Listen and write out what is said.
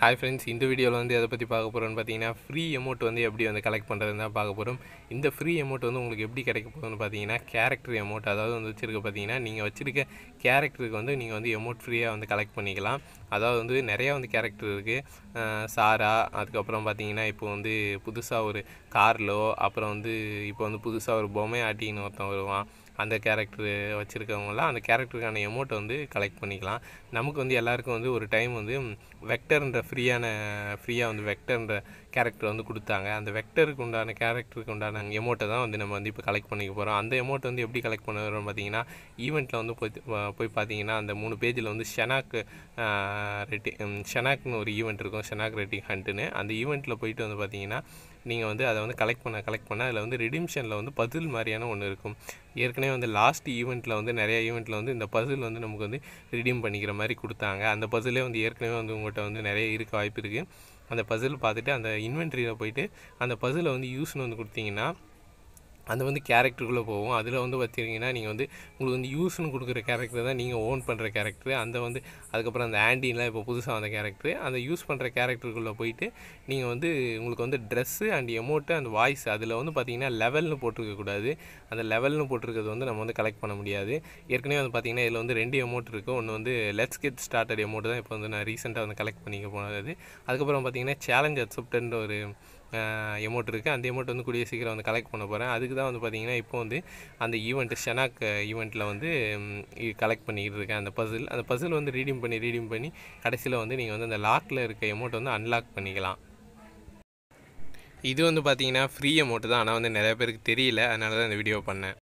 hi friends இந்த வீடியோவில் வந்து எதை பற்றி பார்க்க போகிறோன்னு பார்த்தீங்கன்னா ஃப்ரீ அமௌண்ட் வந்து எப்படி வந்து கலெக்ட் பண்ணுறதுனா தான் பார்க்க போகிறோம் இந்த ஃப்ரீ அமௌண்ட் வந்து உங்களுக்கு எப்படி கிடைக்க போகுதுன்னு பார்த்தீங்கன்னா கேரக்டர் அமௌண்ட் அதாவது வந்து வச்சுருக்க பார்த்தீங்கன்னா நீங்கள் வச்சுருக்க கேரக்டருக்கு வந்து நீங்கள் வந்து அமௌண்ட் ஃப்ரீயாக வந்து கலெக்ட் பண்ணிக்கலாம் அதாவது வந்து நிறையா வந்து கேரக்டர் இருக்குது சாரா அதுக்கப்புறம் பார்த்தீங்கன்னா இப்போ வந்து புதுசாக ஒரு கார்லோ அப்புறம் வந்து இப்போ வந்து புதுசாக ஒரு பொம்மை ஆட்டின்னு ஒருத்தன் வருவான் அந்த கேரக்டரு வச்சுருக்கவங்களாம் அந்த கேரக்டருக்கான எமௌண்ட்டை வந்து கலெக்ட் பண்ணிக்கலாம் நமக்கு வந்து எல்லாேருக்கும் வந்து ஒரு டைம் வந்து வெக்டர்ன்ற ஃப்ரீயான ஃப்ரீயாக வந்து வெக்டர்ன்ற கேரக்டர் வந்து கொடுத்தாங்க அந்த வெக்டருக்கு உண்டான கேரக்டருக்கு உண்டான எமோட்டை தான் வந்து நம்ம வந்து இப்போ கலெக்ட் பண்ணிக்க போகிறோம் அந்த எமோட்டை வந்து எப்படி கலெக்ட் பண்ணுறோம் பார்த்தீங்கன்னா ஈவெண்ட்டில் வந்து போய் போய் பார்த்தீங்கன்னா அந்த மூணு பேஜில் வந்து ஷெனாக் ரெட்டி ஷெனாக்னு ஒரு ஈவெண்ட் இருக்கும் ஷெனாக் ரெட்டிங் ஹண்ட்டுன்னு அந்த ஈவெண்ட்டில் போயிட்டு வந்து பார்த்தீங்கன்னா நீங்கள் வந்து அதை வந்து கலெக்ட் பண்ண கலெக்ட் பண்ண அதில் வந்து ரிடிம்ஷனில் வந்து பதில் மாதிரியான ஒன்று இருக்கும் ஏற்கனவே வந்து லாஸ்ட் ஈவெண்ட்டில் வந்து நிறையா ஈவெண்ட்டில் வந்து இந்த பசில் வந்து நமக்கு வந்து ரிடீம் பண்ணிக்கிற மாதிரி கொடுத்தாங்க அந்த பதிலே வந்து ஏற்கனவே வந்து உங்கள்கிட்ட வந்து நிறைய இருக்க வாய்ப்பு இருக்குது அந்த பசில் பார்த்துட்டு அந்த இன்வென்ட்ரியில் போயிட்டு அந்த பசிலை வந்து யூஸ்னு வந்து கொடுத்தீங்கன்னா அந்த வந்து கேரக்டருக்குள்ளே போகும் அதில் வந்து பார்த்தீங்கன்னா நீங்கள் வந்து உங்களுக்கு வந்து யூஸ்னு கொடுக்குற கேரக்டர் தான் நீங்கள் ஓன் பண்ணுற கேரக்டர் அந்த வந்து அதுக்கப்புறம் அந்த ஆண்டின்லாம் இப்போ புதுசாக வந்த கேரக்டர் அந்த யூஸ் பண்ணுற கேரக்டருக்குள்ளே போயிட்டு நீங்கள் வந்து உங்களுக்கு வந்து dress and amount and voice அதில் வந்து பார்த்தீங்கன்னா லெவல்னு போட்டிருக்கக்கூடாது அந்த லெவல்னு போட்டிருக்கிறது வந்து நம்ம வந்து கலெக்ட் பண்ண முடியாது ஏற்கனவே வந்து பார்த்திங்கன்னா இதில் வந்து ரெண்டு எமௌண்ட் இருக்குது ஒன்று வந்து லெட்ஸ் கெட் ஸ்டார்டட் எமௌண்ட் தான் இப்போ வந்து நான் ரீசெண்டாக வந்து கலெக்ட் பண்ணிக்க போனது அதுக்கப்புறம் பார்த்திங்கன்னா சேலஞ்ச் அக்செப்டன்ட் ஒரு எமௌண்ட் இருக்குது அந்த எமௌண்ட் வந்து கூடிய சீக்கிரம் வந்து கலெக்ட் பண்ண போகிறேன் அதுக்கு தான் வந்து பார்த்திங்கன்னா இப்போ வந்து அந்த ஈவெண்ட்டு ஷெனாக் ஈவெண்ட்டில் வந்து கலெக்ட் பண்ணிக்கிட்டு இருக்கேன் அந்த பசில் அந்த பசில் வந்து ரீடிங் பண்ணி ரீடிங் பண்ணி கடைசியில் வந்து நீங்கள் வந்து அந்த லாக்கில் இருக்க எமௌண்ட் வந்து அன்லாக் பண்ணிக்கலாம் இது வந்து பார்த்திங்கன்னா ஃப்ரீ அமௌண்ட்டு தான் ஆனால் வந்து நிறைய பேருக்கு தெரியல அதனால தான் இந்த வீடியோ பண்ணேன்